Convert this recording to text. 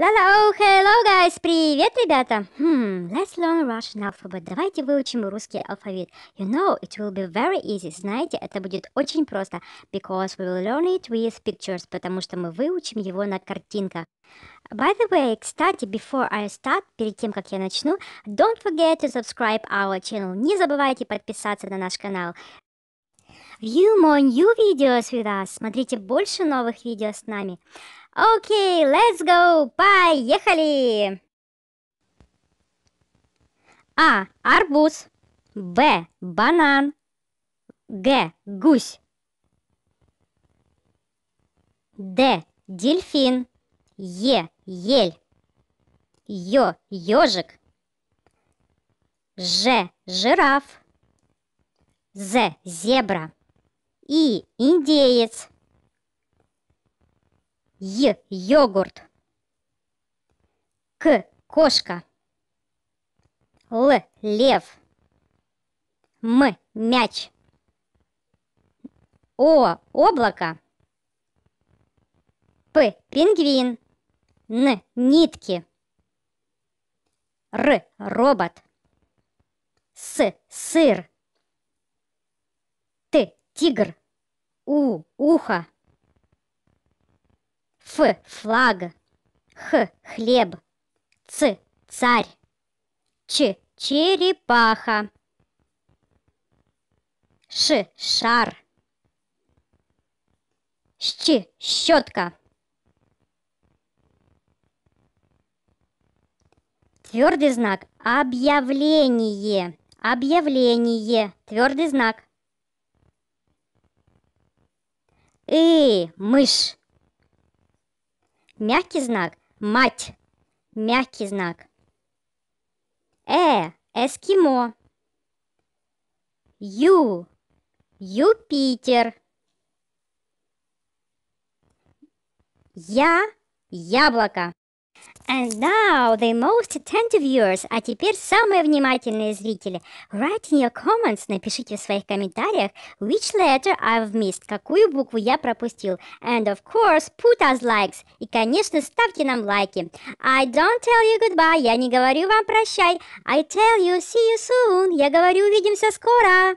ла Hello, hello, guys! Привет, ребята! Hmm, let's learn Russian alphabet. Давайте выучим русский алфавит. You know, it will be very easy. Знаете, это будет очень просто. Because we will learn it with pictures. Потому что мы выучим его на картинках. By the way, кстати, before I start, перед тем, как я начну, don't forget to subscribe our channel. Не забывайте подписаться на наш канал. View more new videos with us. Смотрите больше новых видео с нами. Окей, let's go, поехали! А. Арбуз. Б. Банан. Г. Гусь. Д. Дельфин. Е. Ель. Ё. Ёжик. Ж. Жираф. З. Зебра. И. Индеец. Й. Йогурт. К. Кошка. Л. Лев. М. Мяч. О. Облако. П. Пингвин. Н. Нитки. Р. Робот. С. Сыр. Т. Тигр. У. Ухо. Ф. Флаг. Х. Хлеб. Ц. Царь. Ч. Черепаха. Ш. Шар. Щ. Щетка. Твердый знак. Объявление. Объявление. Твердый знак. Эй, мышь. Мягкий знак. Мать. Мягкий знак. Э. Эскимо. Ю. Юпитер. Я. Яблоко. And now the most attentive viewers, а теперь самые внимательные зрители. Write in your comments, напишите в своих комментариях, which letter I've missed, какую букву я пропустил. And of course, put us likes. И, конечно, ставьте нам лайки. I don't tell you goodbye, я не говорю вам прощай. I tell you see you soon, я говорю увидимся скоро.